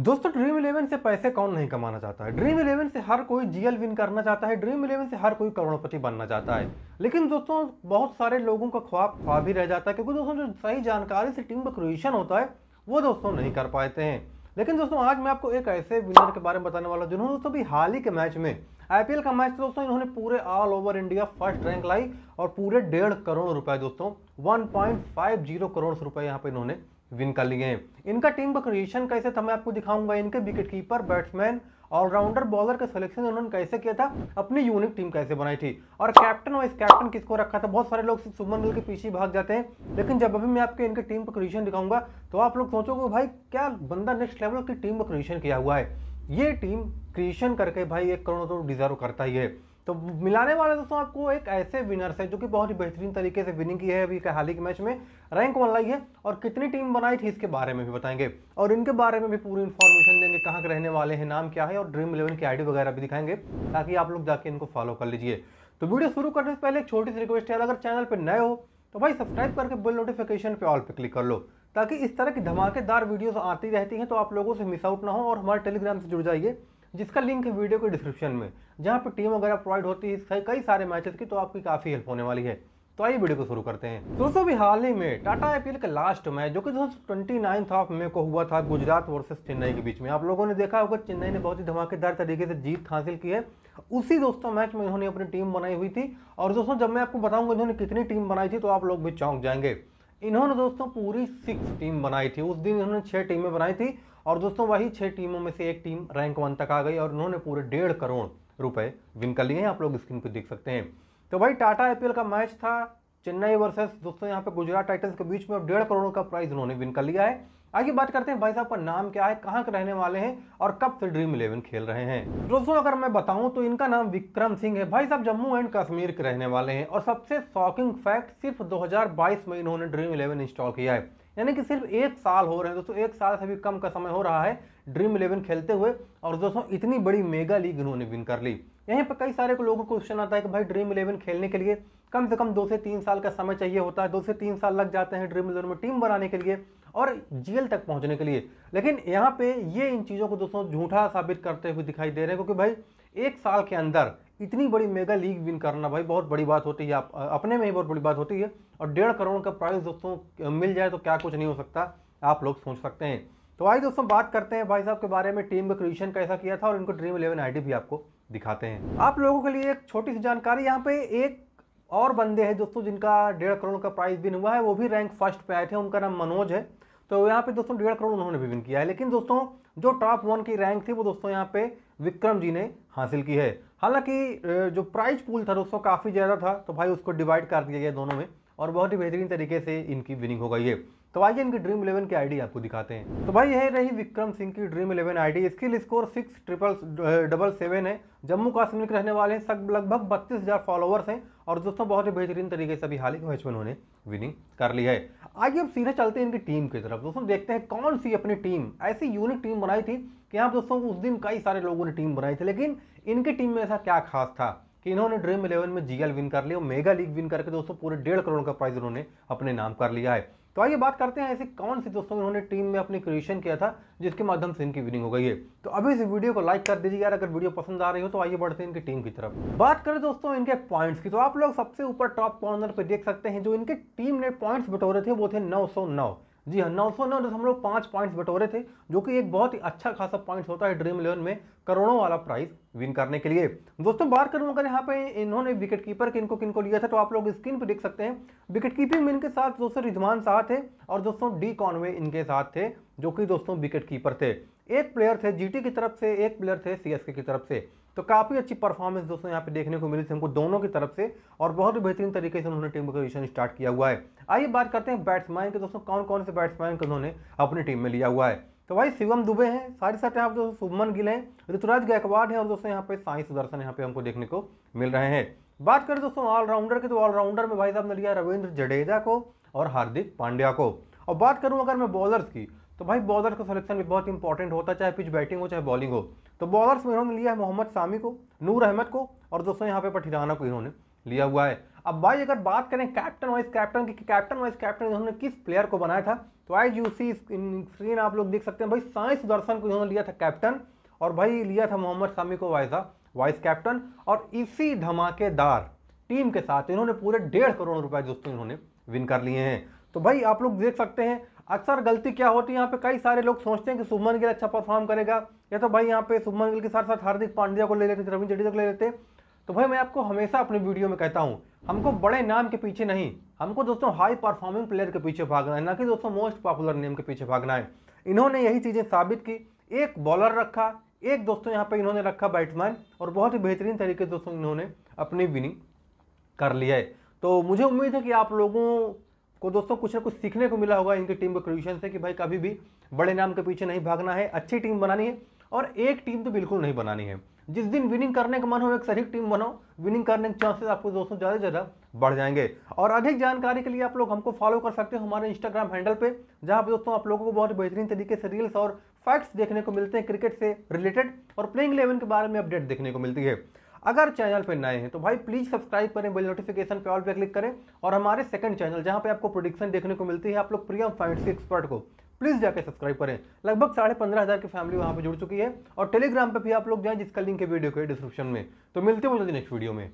दोस्तों dream eleven से पैसे कौन नहीं कमाना चाहता है ड्रीम इलेवन से हर कोई जीएल विन करना चाहता है ड्रीम इलेवन से हर कोई करोड़पति बनना चाहता है लेकिन दोस्तों बहुत सारे लोगों का ख्वाब ख्वाब ही रह जाता है क्योंकि दोस्तों जो सही जानकारी से टीम का क्रिएशन होता है वो दोस्तों नहीं कर पाते हैं लेकिन दोस्तों आज मैं आपको एक ऐसे विनर के बारे में बताने वाला हूँ जिन्होंने दोस्तों अभी हाल ही के मैच में आईपीएल का मैच तो दोस्तों इन्होंने पूरे all over India first rank लाई और पूरे डेढ़ करोड़ रुपए दोस्तों 1.50 करोड़ रुपए यहाँ पे इन्होंने विन कर लिए इनका टीम का क्रिएशन कैसे था मैं आपको दिखाऊंगा इनके wicket keeper batsman allrounder bowler का सिलेक्शन उन्होंने कैसे किया था अपनी यूनिक टीम कैसे बनाई थी और कैप्टन वाइस कैप्टन किसको रखा था बहुत सारे लोग सुमन गिल के पीछे भाग जाते हैं लेकिन जब अभी मैं आपके इनके टीम का क्रिएशन दिखाऊंगा तो आप लोग सोचोगे भाई क्या बंदा नेक्स्ट लेवल की टीम का क्रिएशन किया हुआ है ये टीम क्रिएशन करके भाई एक करोड़ तो डिजर्व करता ही है तो मिलाने वाले दोस्तों आपको एक ऐसे विनर्स है जो कि बहुत ही बेहतरीन तरीके से विनिंग की है अभी हाल ही के मैच में रैंक वन लाई है और कितनी टीम बनाई थी इसके बारे में भी बताएंगे और इनके बारे में भी पूरी इन्फॉर्मेशन देंगे कहाँ के रहने वाले हैं नाम क्या है और ड्रीम इलेवन की आई वगैरह भी दिखाएंगे ताकि आप लोग जाके इनको फॉलो कर लीजिए तो वीडियो शुरू करने से पहले एक छोटी सी रिक्वेस्ट है अगर चैनल पर नए हो तो भाई सब्सक्राइब करके बिल नोटिफिकेशन पे ऑल पे क्लिक कर लो ताकि इस तरह की धमाकेदार वीडियोस आती रहती हैं तो आप लोगों से मिस आउट ना हो और हमारे टेलीग्राम से जुड़ जाइए जिसका लिंक है वीडियो के डिस्क्रिप्शन में जहाँ पर टीम वगैरह प्रोवाइड होती है कई सारे मैचेस की तो आपकी काफ़ी हेल्प होने वाली है तो आइए वीडियो को शुरू करते हैं दोस्तों भी हाल ही में टाटा आईपीएल का लास्ट मैच जो कि ट्वेंटी नाइन्थ ऑफ मे को हुआ था गुजरात वर्सेस चेन्नई के बीच में आप लोगों ने देखा होगा चेन्नई ने बहुत ही धमाकेदार तरीके से जीत हासिल की है उसी दोस्तों मैच में इन्होंने अपनी टीम बनाई हुई थी और दोस्तों जब मैं आपको बताऊंगा इन्होंने कितनी टीम बनाई थी तो आप लोग भी चौंक जाएंगे इन्होंने दोस्तों पूरी सिक्स टीम बनाई थी उस दिन इन्होंने छह टीमें बनाई थी और दोस्तों वही छह टीमों में से एक टीम रैंक वन तक आ गई और उन्होंने पूरे डेढ़ करोड़ रुपए विन कर लिए हैं आप लोग स्क्रीन पर देख सकते हैं तो भाई टाटा आई का मैच था चेन्नई वर्सेस दोस्तों यहाँ पे गुजरात टाइटन्स के बीच में और डेढ़ करोड़ का प्राइज उन्होंने विन कर लिया है आगे बात करते हैं भाई साहब का नाम क्या है कहाँ के रहने वाले हैं और कब से ड्रीम इलेवन खेल रहे हैं दोस्तों अगर मैं बताऊं तो इनका नाम विक्रम सिंह है भाई साहब जम्मू एंड कश्मीर के रहने वाले हैं और सबसे शॉकिंग फैक्ट सिर्फ 2022 में इन्होंने ड्रीम इलेवन इंस्टॉल किया है यानी कि सिर्फ एक साल हो रहे हैं दोस्तों एक साल से भी कम का समय हो रहा है ड्रीम इलेवन खेलते हुए और दोस्तों इतनी बड़ी मेगा लीग इन्होंने विन कर ली यहीं पर कई सारे लोगों को क्वेश्चन आता है कि भाई ड्रीम इलेवन खेलने के लिए कम से कम दो से तीन साल का समय चाहिए होता है दो से तीन साल लग जाते हैं ड्रीम इलेवन में टीम बनाने के लिए और जीएल तक पहुंचने के लिए लेकिन यहाँ पे ये इन चीज़ों को दोस्तों झूठा साबित करते हुए दिखाई दे रहे हैं क्योंकि भाई एक साल के अंदर इतनी बड़ी मेगा लीग विन करना भाई बहुत बड़ी बात होती है आप अपने में ही बहुत बड़ी बात होती है और डेढ़ करोड़ का प्राइज़ दोस्तों मिल जाए तो क्या कुछ नहीं हो सकता आप लोग सोच सकते हैं तो आई दोस्तों बात करते हैं भाई साहब के बारे में टीम का क्रिएशन कैसा किया था और इनको ड्रीम इलेवन आई भी आपको दिखाते हैं आप लोगों के लिए एक छोटी सी जानकारी यहाँ पे एक और बंदे हैं दोस्तों जिनका डेढ़ करोड़ का प्राइज भी हुआ है वो भी रैंक फर्स्ट पे आए थे उनका नाम मनोज है तो यहाँ पे दोस्तों डेढ़ करोड़ उन्होंने भी विन किया है लेकिन दोस्तों जो टॉप वन की रैंक थी वो दोस्तों यहाँ पे विक्रम जी ने हासिल की है हालांकि जो प्राइज पूल था दोस्तों काफ़ी ज़्यादा था तो भाई उसको डिवाइड कर दिया गया दोनों में और बहुत ही बेहतरीन तरीके से इनकी विनिंग हो गई है तो आइए इनकी ड्रीम इलेवन की आईडी आपको दिखाते हैं तो भाई यह रही विक्रम सिंह की dream eleven ID skill score six triple double seven है जम्मू कश्मीर के रहने वाले हैं सब लगभग बत्तीस हज़ार फॉलोअर्स हैं और दोस्तों बहुत ही बेहतरीन तरीके से अभी हाल ही मैच में उन्होंने विनिंग कर ली है आइए अब सीधे चलते हैं इनकी टीम की तरफ दोस्तों देखते हैं कौन सी अपनी टीम ऐसी यूनिक टीम बनाई थी कि यहाँ दोस्तों उस दिन कई सारे लोगों ने टीम बनाई थी लेकिन इनकी टीम में ऐसा क्या खास था कि इन्होंने ड्रीम इलेवन में जीएल विन कर लिया और मेगा लीग विन करके दोस्तों पूरे डेढ़ करोड़ का प्राइज उन्होंने अपने नाम कर लिया है तो आइए बात करते हैं ऐसे कौन से दोस्तों इन्होंने टीम में अपने क्रिएशन किया था जिसके माध्यम से इनकी विनिंग हो गई है तो अभी इस वीडियो को लाइक कर दीजिए यार अगर वीडियो पसंद आ रही हो तो आइए बढ़ते हैं इनकी टीम की तरफ बात करें दोस्तों इनके पॉइंट्स की तो आप लोग सबसे ऊपर टॉप कॉर्नर पर देख सकते हैं जो इनके टीम ने पॉइंट्स बटोरे थे वो थे नौ जी हाँ नौ सौ नौ दशमलव पाँच पॉइंट्स बटोरे थे जो कि एक बहुत ही अच्छा खासा पॉइंट्स होता है ड्रीम इलेवन में करोड़ों वाला प्राइस विन करने के लिए दोस्तों बात करूँ अगर यहाँ पे इन्होंने विकेट कीपर किनको किनको लिया था तो आप लोग स्क्रीन पर देख सकते हैं विकेट कीपिंग में इनके साथ दोस्तों रिजवान शाह थे और दोस्तों डी कॉनवे इनके साथ थे जो कि दोस्तों विकेट कीपर थे एक प्लेयर थे जी की तरफ से एक प्लेयर थे सी की तरफ से तो काफ़ी अच्छी परफॉर्मेंस दोस्तों यहाँ पे देखने को मिली थी हमको दोनों की तरफ से और बहुत ही बेहतरीन तरीके से उन्होंने टीम का विशन स्टार्ट किया हुआ है आइए बात करते हैं बैट्समैन के दोस्तों कौन कौन से बैट्समैन को उन्होंने अपनी टीम में लिया हुआ है तो भाई शिवम दुबे हैं सारे साथ यहाँ पर दोस्तों सुभमन गिल हैं ऋतुराज गायकवाड़ हैं और दोस्तों यहाँ पे साई सुदर्शन यहाँ पे हमको देखने को मिल रहे हैं बात करें दोस्तों ऑलराउंडर की तो ऑलराउंडर में भाई साहब ने लिया रविंद्र जडेजा को और हार्दिक पांड्या को और बात करूँ अगर मैं बॉलर्स की तो भाई बॉलर का सिलेक्शन भी बहुत इंपॉर्टेंट होता है चाहे पिच बैटिंग हो चाहे बॉलिंग हो तो बॉलर्स में इन्होंने लिया है मोहम्मद शामी को नूर अहमद को और दोस्तों यहाँ पे पठिराना को इन्होंने लिया हुआ है अब भाई अगर बात करें कैप्टन वाइस कैप्टन की कैप्टन वाइस कैप्टन इन्होंने किस प्लेयर को बनाया था तो आई यू सी स्क्रीन आप लोग देख सकते हैं भाई साइंस दर्शन को इन्होंने लिया था कैप्टन और भाई लिया था मोहम्मद शामी को वाइसा वाइस कैप्टन और इसी धमाकेदार टीम के साथ इन्होंने पूरे डेढ़ करोड़ रुपए दोस्तों इन्होंने विन कर लिए हैं तो भाई आप लोग देख सकते हैं अक्सर गलती क्या होती है यहाँ पे कई सारे लोग सोचते हैं कि शुभमन गिल अच्छा परफॉर्म करेगा या तो भाई यहाँ पे शुभमन गिल के साथ साथ हार्दिक पांड्या को ले लेते रविंद्र जडेजा को ले लेते तो भाई मैं आपको हमेशा अपने वीडियो में कहता हूँ हमको बड़े नाम के पीछे नहीं हमको दोस्तों हाई परफॉर्मिंग प्लेयर के पीछे भागना है ना कि दोस्तों मोस्ट पॉपुलर नेम के पीछे भागना है इन्होंने यही चीज़ें साबित की एक बॉलर रखा एक दोस्तों यहाँ पर इन्होंने रखा बैट्समैन और बहुत ही बेहतरीन तरीके से दोस्तों इन्होंने अपनी विनिंग कर लिया है तो मुझे उम्मीद है कि आप लोगों को दोस्तों कुछ ना कुछ सीखने को मिला होगा इनकी टीम के क्रिएशन से कि भाई कभी भी बड़े नाम के पीछे नहीं भागना है अच्छी टीम बनानी है और एक टीम तो बिल्कुल नहीं बनानी है जिस दिन विनिंग करने का मन हो एक सही टीम बनाओ विनिंग करने के चांसेस आपको दोस्तों ज़्यादा से ज़्यादा बढ़ जाएंगे और अधिक जानकारी के लिए आप लोग हमको फॉलो कर सकते हो हमारे इंस्टाग्राम हैंडल पे जहाँ पे दोस्तों आप लोगों को बहुत बेहतरीन तरीके से रील्स और फैक्ट्स देखने को मिलते हैं क्रिकेट से रिलेटेड और प्लेइंग इलेवन के बारे में अपडेट देखने को मिलती है अगर चैनल पर नए हैं तो भाई प्लीज़ सब्सक्राइब करें बेल नोटिफिकेशन पे ऑल पे क्लिक करें और हमारे सेकंड चैनल जहां पे आपको प्रोडिक्शन देखने को मिलती है आप लोग प्रियम फाइनेंस एक्सपर्ट को प्लीज़ जाकर सब्सक्राइब करें लगभग साढ़े पंद्रह हज़ार की फैमिली वहां पर जुड़ चुकी है और टेलीग्राम पर भी आप लोग जाए जिसका लिंक है वीडियो के डिस्क्रिप्शन में तो मिलते हो जल्दी नेक्स्ट वीडियो में